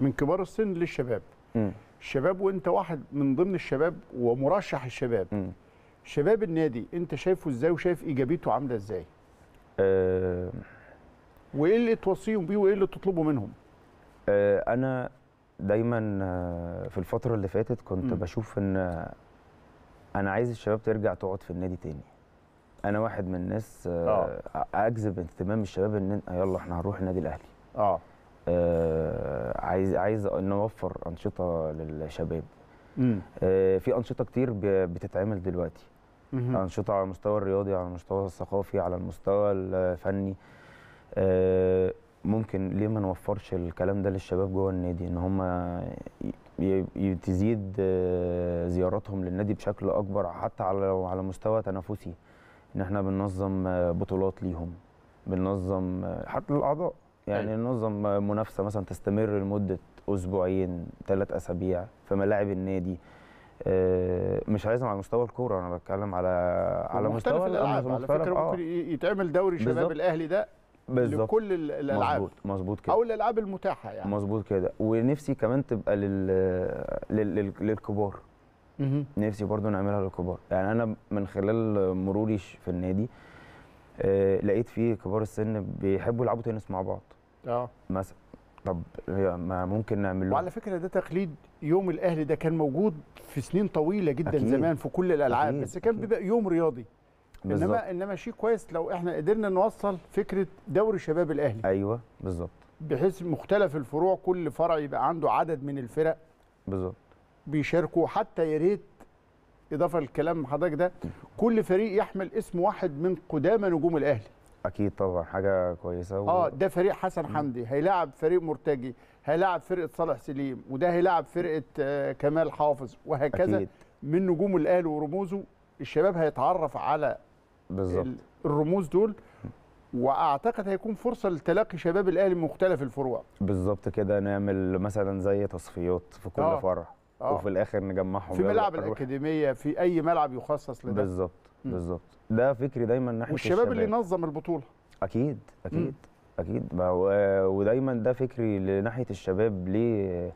من كبار السن للشباب م. الشباب وانت واحد من ضمن الشباب ومرشح الشباب م. شباب النادي انت شايفه ازاي وشايف ايجابيته عامله ازاي أه وايه اللي توصيهم بيه وايه اللي تطلبه منهم أه انا دايما آه، في الفتره اللي فاتت كنت م. بشوف ان انا عايز الشباب ترجع تقعد في النادي تاني انا واحد من الناس أه, آه. اجذب اهتمام الشباب ان يلا احنا هنروح النادي الاهلي اه آه، عايز عايز نوفر انشطه للشباب آه، في انشطه كتير بتتعمل دلوقتي انشطه على المستوى الرياضي على المستوى الثقافي على المستوى الفني آه، ممكن ليه ما نوفرش الكلام ده للشباب جوه النادي ان هم تزيد زياراتهم للنادي بشكل اكبر حتى على على مستوى تنافسي ان احنا بننظم بطولات ليهم بننظم حتى الاعضاء يعني ننظم أيوة. منافسه مثلا تستمر لمده اسبوعين ثلاث اسابيع في ملاعب النادي آه، مش عايزهم على مستوى الكوره انا بتكلم على على مستوى الالعاب على فكره آه. ممكن يتعمل دوري شباب الاهلي ده بالظبط لكل الالعاب مظبوط مظبوط كده او الالعاب المتاحه يعني مظبوط كده ونفسي كمان تبقى لل... لل... لل... للكبار نفسي برضو نعملها للكبار يعني انا من خلال مروري في النادي آه، لقيت فيه كبار السن بيحبوا يلعبوا تنس مع بعض اه مثلا طب ما ممكن نعمل وعلى فكره ده تقليد يوم الاهلي ده كان موجود في سنين طويله جدا أكيد. زمان في كل الالعاب أكيد. بس كان بيبقى يوم رياضي بالزبط. انما انما شيء كويس لو احنا قدرنا نوصل فكره دوري شباب الاهلي ايوه بالظبط بحيث مختلف الفروع كل فرع يبقى عنده عدد من الفرق بالظبط بيشاركوا حتى يا ريت اضافه لكلام حضرتك ده كل فريق يحمل اسم واحد من قدامى نجوم الاهلي اكيد طبعا حاجه كويسه و... اه ده فريق حسن حمدي هيلاعب فريق مرتجي هيلاعب فرقه صالح سليم وده هيلاعب فرقه آه كمال حافظ وهكذا أكيد. من نجوم الاهلي ورموزه الشباب هيتعرف على بالظبط الرموز دول واعتقد هيكون فرصه لتلاقي شباب الاهلي مختلف الفروع بالظبط كده نعمل مثلا زي تصفيات في كل آه. فرع آه. وفي الاخر نجمعهم في ملعب الاكاديميه في اي ملعب يخصص لده بالظبط بالظبط ده فكري دايما ناحيه والشباب الشباب. اللي نظم البطوله اكيد اكيد م. اكيد ودايما ده فكري لناحيه الشباب ليه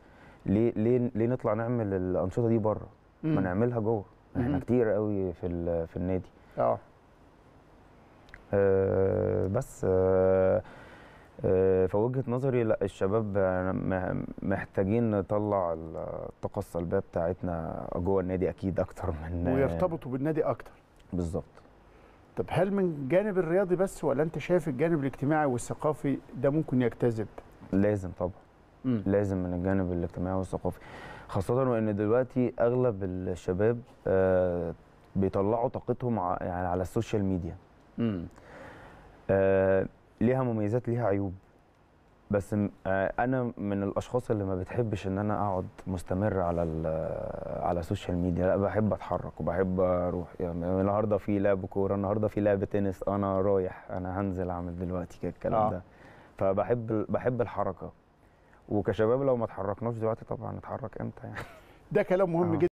ليه ليه, ليه نطلع نعمل الانشطه دي بره ما نعملها جوه احنا كتير قوي في في النادي اه, آه بس آه فوجهه نظري لا الشباب محتاجين نطلع الطاقه السلبيه بتاعتنا جوه النادي اكيد اكتر من ويرتبطوا بالنادي اكتر بالظبط طب هل من الجانب الرياضي بس ولا انت شايف الجانب الاجتماعي والثقافي ده ممكن يجتذب لازم طبعا مم. لازم من الجانب الاجتماعي والثقافي خاصه وان دلوقتي اغلب الشباب آه بيطلعوا طاقتهم يعني على السوشيال ميديا امم آه ليها مميزات ليها عيوب بس آه، انا من الاشخاص اللي ما بتحبش ان انا اقعد مستمر على على السوشيال ميديا لا بحب اتحرك وبحب اروح يعني النهارده في لعب كوره النهارده في لعب تنس انا رايح انا هنزل اعمل دلوقتي كده الكلام آه. ده فبحب بحب الحركه وكشباب لو ما اتحركناش دلوقتي طبعا نتحرك امتى يعني ده كلام مهم آه. جدا